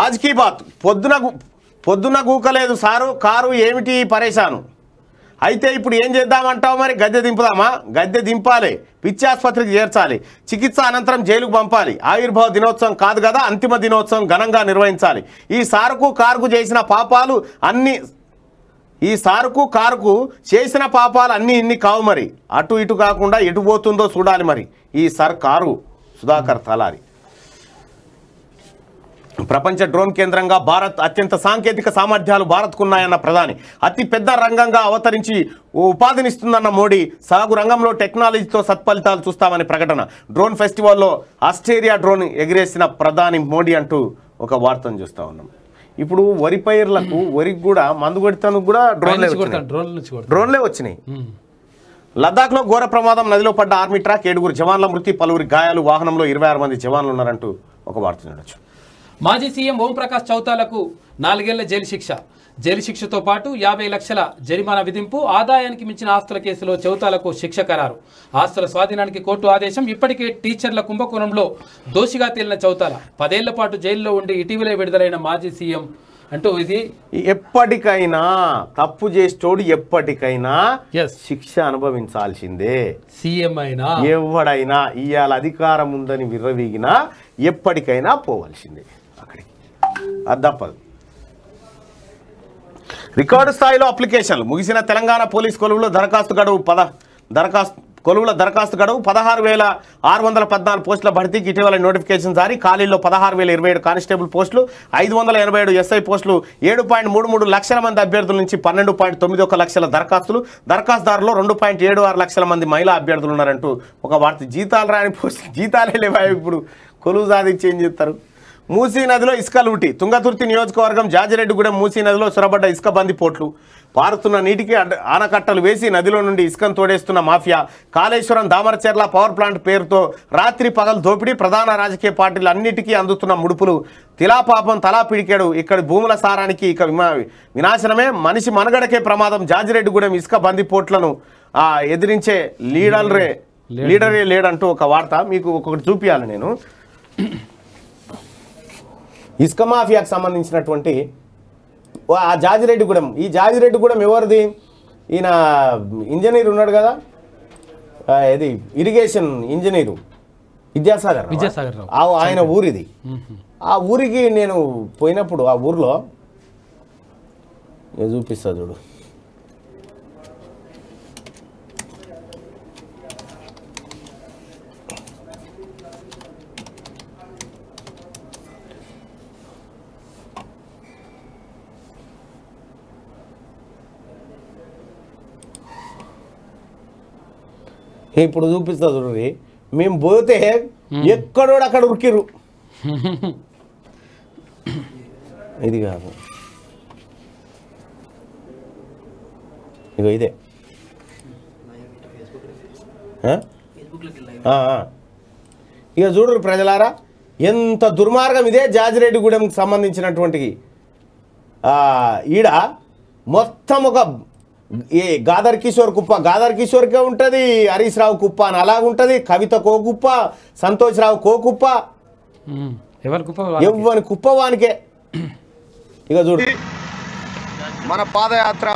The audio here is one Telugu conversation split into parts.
ఆజ్ కీ బాత్ పొద్దున పొద్దున గూకలేదు సారు కారు ఏమిటి పరేశాను అయితే ఇప్పుడు ఏం చేద్దామంటావు మరి గద్దె దింపుదామా గద్దె దింపాలి పిచ్చి ఆసుపత్రికి చేర్చాలి చికిత్స అనంతరం జైలుకు పంపాలి ఆవిర్భావ దినోత్సవం కాదు కదా అంతిమ దినోత్సవం ఘనంగా నిర్వహించాలి ఈ సారుకు కారుకు చేసిన పాపాలు అన్ని ఈ సారుకు కారుకు చేసిన పాపాలు అన్నీ ఇన్ని కావు మరి అటు ఇటు కాకుండా ఎటు పోతుందో చూడాలి మరి ఈ సార్ కారు సుధాకర్ తలారి ప్రపంచ డ్రోన్ కేంద్రంగా భారత్ అత్యంత సాంకేతిక సామర్థ్యాలు భారత్కున్నాయన్న ప్రధాని అతి పెద్ద రంగంగా అవతరించి ఉపాధినిస్తుందన్న మోడీ సాగు రంగంలో టెక్నాలజీతో సత్ఫలితాలు చూస్తామని ప్రకటన డ్రోన్ ఫెస్టివల్లో ఆస్ట్రేలియా డ్రోన్ ఎగిరేసిన ప్రధాని మోడీ అంటూ ఒక వార్తను చూస్తూ ఉన్నాం ఇప్పుడు వరి పైర్లకు వరికి కూడా మందు కొడితే కూడా డ్రోన్లే వచ్చినాయి డ్రోన్లే వచ్చినాయి లద్దాఖ్లో ఘోర ప్రమాదం నదిలో పడ్డ ఆర్మీ ట్రాక్ ఏడుగురు జవాన్ల మృతి పలువురి గాయాలు వాహనంలో ఇరవై మంది జవాన్లు ఉన్నారంటూ ఒక వార్త చూడొచ్చు మాజీ సీఎం ఓంప్రకాష్ చౌతాలకు నాలుగేళ్ల జైలు శిక్ష జైలు శిక్షతో పాటు యాభై లక్షల జరిమానా విధింపు ఆదాయానికి మించిన ఆస్తుల కేసులో చౌతాలకు శిక్ష ఖరారు ఆస్తుల స్వాధీనానికి కోర్టు ఆదేశం ఇప్పటికే టీచర్ల కుంభకోణంలో దోషిగా తేలిన చౌతాల పదేళ్ల పాటు జైల్లో ఉండి ఇటీవలే విడుదలైన మాజీ సీఎం అంటూ ఇది ఎప్పటికైనా తప్పు చేసేటోడు ఎప్పటికైనా శిక్ష అనుభవించాల్సిందే సీఎం అయినా ఎవడైనా ఇవాళ అధికారం ఉందని విర్రవీగినా ఎప్పటికైనా పోవాల్సిందే అర్థం రికార్డు స్థాయిలో అప్లికేషన్లు ముగిసిన తెలంగాణ పోలీస్ కొలువులో దరఖాస్తు గడువు పద దరఖాస్తు కొలువుల దరఖాస్తు గడువు పదహారు వేల ఆరు వందల పద్నాలుగు పోస్టుల భర్తీకి ఇటీవల నోటిఫికేషన్ జారీ ఖాళీల్లో పదహారు వేల ఇరవై ఏడు కానిస్టేబుల్ పోస్టులు ఐదు వందల ఎనభై ఏడు ఎస్ఐ పోస్టులు ఏడు పాయింట్ మూడు మూడు లక్షల మంది అభ్యర్థుల నుంచి పన్నెండు పాయింట్ తొమ్మిది ఒక లక్షల దరఖాస్తులు దరఖాస్తుదారులు రెండు పాయింట్ ఏడు ఆరు లక్షల మంది మహిళా అభ్యర్థులు ఉన్నారంటూ ఒక వార్త జీతాలు రాని పోస్టులు జీతాలే లేవా ఇప్పుడు కొలువు సాధించి ఏం చేస్తారు మూసీ నదిలో ఇసుక లూటి తుంగతుర్తి నియోజకవర్గం జాజిరెడ్డిగూడెం మూసీ నదిలో చొరబడ్డ ఇసుక బందిపోట్లు పారుతున్న నీటికి ఆనకట్టలు వేసి నదిలో నుండి ఇసుకను తోడేస్తున్న mafia Kaleshwaram Damaracherla power plant పేరుతో రాత్రి పగలు దోపిడీ ప్రధాన రాజకీయ పార్టీలు అన్నిటికీ అందుతున్న ముడుపులు తిలాపాపం తలా పిడికాడు ఇక్కడ భూముల సారానికి ఇక వినాశనమే మనిషి మనుగడకే ప్రమాదం జాజిరెడ్డిగూడెం ఇసుక బందిపోట్లను ఎదిరించే లీడర్ లీడరే లేడంటూ ఒక వార్త మీకు ఒకటి చూపించాలి నేను ఇసుక మాఫియాకు సంబంధించినటువంటి ఆ జాజిరెడ్డిగూడెం ఈ జాజిరెడ్డిగూడెం ఎవరిది ఈయన ఇంజనీర్ ఉన్నాడు కదా ఇది ఇరిగేషన్ ఇంజనీరు విద్యాసాగర్ విద్యాసాగర్ ఆయన ఊరిది ఆ ఊరికి నేను పోయినప్పుడు ఆ ఊర్లో చూపిస్తా చూడు ఇప్పుడు చూపిస్తా చూడండి మేము పోతే ఎక్కడోడు అక్కడ ఉరికిరు ఇది కాదు ఇగో ఇదే ఇక చూడరు ప్రజలారా ఎంత దుర్మార్గం ఇదే జాజిరెడ్డిగూడెంకి సంబంధించినటువంటి ఈడ మొత్తం ఒక ఏ గాదర్ కిషోర్ కుప్ప గాదర్ కిషోర్కే ఉంటుంది హరీష్ రావు కుప్ప అని అలాగుంటుంది కవిత కో కుప్ప సంతోష్ రావు కో కుప్ప ఎవరి కుప్ప కుప్ప వానికే ఇక చూడు మన పాదయాత్ర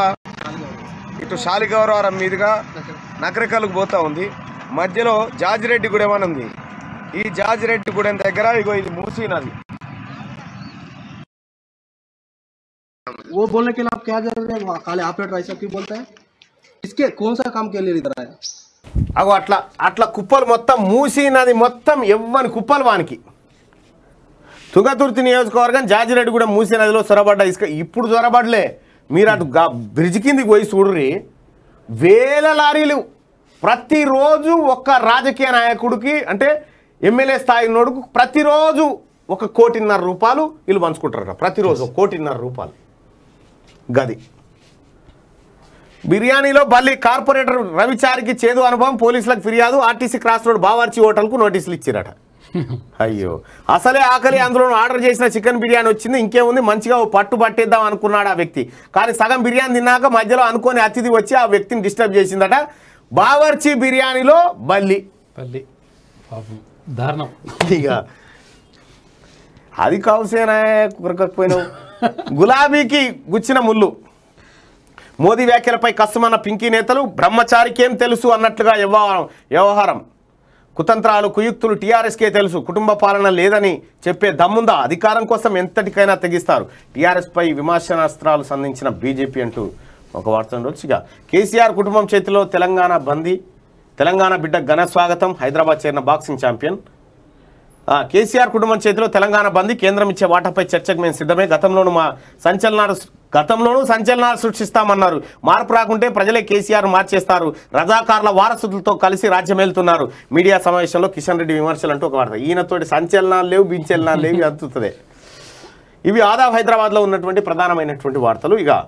ఇటు శాలిగౌరవరం మీదుగా నకరికలకు పోతా ఉంది మధ్యలో జాజిరెడ్డి గూడెం అని ఉంది ఈ జాజిరెడ్డి గూడెం దగ్గర ఇగో ఇది మూసినది वो बोलने के लिए आप क्या कर रहे हैं खाली ऑपरेटर ऐसा क्यों बोलता है इसके कौन सा काम के लिए इधर आया అగో అట్లా అట్లా కుప్పలు మొత్తం మూసినది మొత్తం ఎవ్వని కుప్పలు వానికి తుంగతుర్తి నియోజకవర్గం జాజిరెడ్డి కూడా మూసీ నదిలో చొరబడ్డ ఇసుక ఇప్పుడు చొరబడలే మీరు అటు బ్రిడ్జ్ కిందికి పోయి చూడ్రి వేల లారీలు ప్రతిరోజు ఒక్క రాజకీయ నాయకుడికి అంటే ఎమ్మెల్యే స్థాయి నోడుకు ప్రతిరోజు ఒక కోటిన్నర రూపాయలు వీళ్ళు పంచుకుంటారు ప్రతిరోజు ఒక కోటిన్నర రూపాయలు గది బిర్యానీలో బల్లి కార్పొరేటర్ రవిచారికి చేదు అనుభవం పోలీసులకు ఫిర్యాదు ఆర్టీసీ క్రాస్ రోడ్ బావార్చి హోటల్కు నోటీసులు ఇచ్చిరట అయ్యో అసలే ఆకలి అందులో ఆర్డర్ చేసిన చికెన్ బిర్యానీ వచ్చింది ఇంకేముంది మంచిగా పట్టు పట్టేద్దాం అనుకున్నాడు ఆ వ్యక్తి కానీ సగం బిర్యానీ తిన్నాక మధ్యలో అనుకోని అతిథి వచ్చి ఆ వ్యక్తిని డిస్టర్బ్ చేసిందట బావర్చి బిర్యానీలో బల్లి బల్లి దారుణం ఇక అది కావసేనా కురకపోయినావు గులాబీకి గుచ్చిన ముళ్ళు మోదీ వ్యాఖ్యలపై కష్టమన్న పింకీ నేతలు బ్రహ్మచారికేం తెలుసు అన్నట్లుగా వ్యవహారం వ్యవహారం కుతంత్రాలు కుయుక్తులు టీఆర్ఎస్కే తెలుసు కుటుంబ పాలన లేదని చెప్పే దమ్ముందా అధికారం కోసం ఎంతటికైనా తెగిస్తారు టీఆర్ఎస్పై విమర్శనాస్త్రాలు సంధించిన బీజేపీ అంటూ ఒక వార్త రోజుగా కేసీఆర్ కుటుంబం చేతిలో తెలంగాణ బందీ తెలంగాణ బిడ్డ ఘన స్వాగతం హైదరాబాద్ చేరిన బాక్సింగ్ ఛాంపియన్ కేసీఆర్ కుటుంబం చేతిలో తెలంగాణ బంద్ కేంద్రం ఇచ్చే వాటాపై చర్చకు మేము సిద్ధమే గతంలోనూ మా సంచలనాలు గతంలోనూ సంచలనాలు సృష్టిస్తామన్నారు మార్పు రాకుంటే ప్రజలే కేసీఆర్ మార్చేస్తారు రజాకారుల వారసులతో కలిసి రాజ్యమేలుతున్నారు మీడియా సమావేశంలో కిషన్ రెడ్డి విమర్శలు అంటూ ఒక వార్త ఈయనతోటి సంచలనాలు లేవు బించలనాలు లేవు అందుతుంది ఇవి ఆదా హైదరాబాద్లో ఉన్నటువంటి ప్రధానమైనటువంటి వార్తలు ఇక